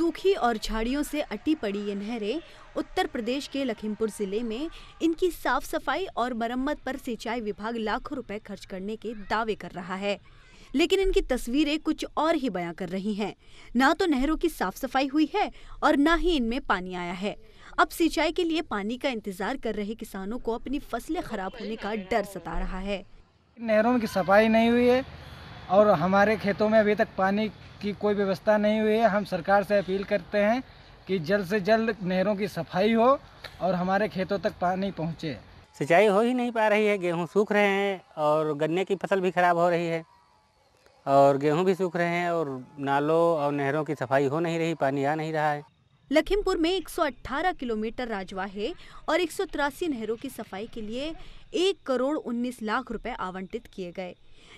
सूखी और झाड़ियों से अटी पड़ी ये नहरें उत्तर प्रदेश के लखीमपुर जिले में इनकी साफ सफाई और मरम्मत पर सिंचाई विभाग लाखों रुपए खर्च करने के दावे कर रहा है लेकिन इनकी तस्वीरें कुछ और ही बयां कर रही हैं ना तो नहरों की साफ सफाई हुई है और ना ही इनमें पानी आया है अब सिंचाई के लिए पानी का इंतजार कर रहे किसानों को अपनी फसलें खराब होने का डर सता रहा है नहरों की सफाई नहीं हुई है और हमारे खेतों में अभी तक पानी की कोई व्यवस्था नहीं हुई है हम सरकार से अपील करते हैं कि जल्द से जल्द नहरों की सफाई हो और हमारे खेतों तक पानी पहुँचे सिंचाई हो ही नहीं पा रही है गेहूँ सूख रहे हैं और गन्ने की फसल भी ख़राब हो रही है और गेहूँ भी सूख रहे हैं और नालों और नहरों की सफाई हो नहीं रही पानी आ नहीं रहा है लखीमपुर में 118 किलोमीटर राजवा है और एक नहरों की सफाई के लिए एक करोड़ उन्नीस लाख रुपए आवंटित किए गए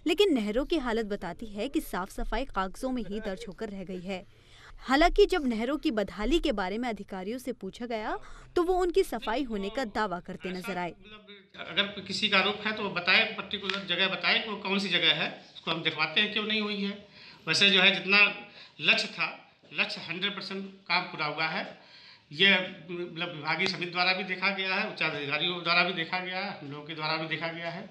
लेकिन नहरों की हालत बताती है कि साफ सफाई कागजों में ही दर्ज होकर रह गई है हालांकि जब नहरों की बदहाली के बारे में अधिकारियों से पूछा गया तो वो उनकी सफाई होने का दावा करते नजर आए अगर किसी का आरोप है तो बताए पर्टिकुलर जगह बताए कौन सी जगह है उसको हम दिखवाते हैं क्यों नहीं हुई है वैसे जो है जितना लक्ष्य था लक्ष्य हंड्रेड परसेंट काम पूरा हुआ है ये मतलब विभागीय समिति द्वारा भी देखा गया है अधिकारियों द्वारा भी देखा गया है हम लोगों के द्वारा भी देखा गया है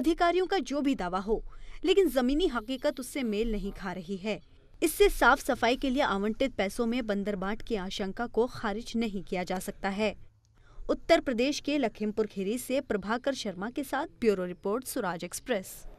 अधिकारियों का जो भी दावा हो लेकिन जमीनी हकीकत उससे मेल नहीं खा रही है इससे साफ सफाई के लिए आवंटित पैसों में बांट की आशंका को खारिज नहीं किया जा सकता है उत्तर प्रदेश के लखीमपुर खीरी से प्रभाकर शर्मा के साथ ब्यूरो रिपोर्ट सुराज एक्सप्रेस